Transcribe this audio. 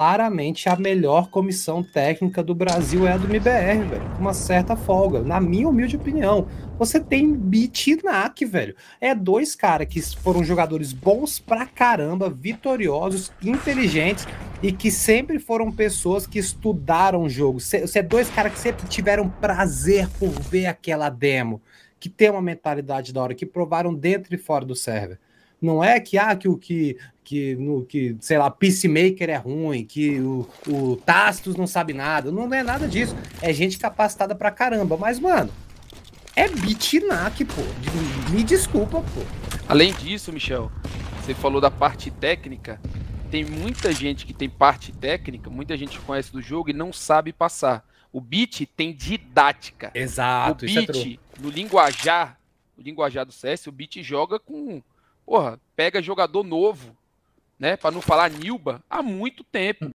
claramente a melhor comissão técnica do Brasil é a do MBR, velho. Com uma certa folga, na minha humilde opinião. Você tem Bitinac, velho. É dois caras que foram jogadores bons pra caramba, vitoriosos, inteligentes e que sempre foram pessoas que estudaram o jogo. Você é dois caras que sempre tiveram prazer por ver aquela demo, que tem uma mentalidade da hora, que provaram dentro e fora do server. Não é que, ah, que o que, que, no, que, sei lá, Peacemaker é ruim, que o, o Tastos não sabe nada. Não é nada disso. É gente capacitada pra caramba. Mas, mano, é Bitnak pô. Me desculpa, pô. Além disso, Michel, você falou da parte técnica. Tem muita gente que tem parte técnica, muita gente conhece do jogo e não sabe passar. O beat tem didática. Exato. O é beat, é no linguajar, o linguajar do CS, o beat joga com porra, pega jogador novo, né? Para não falar Nilba, há muito tempo.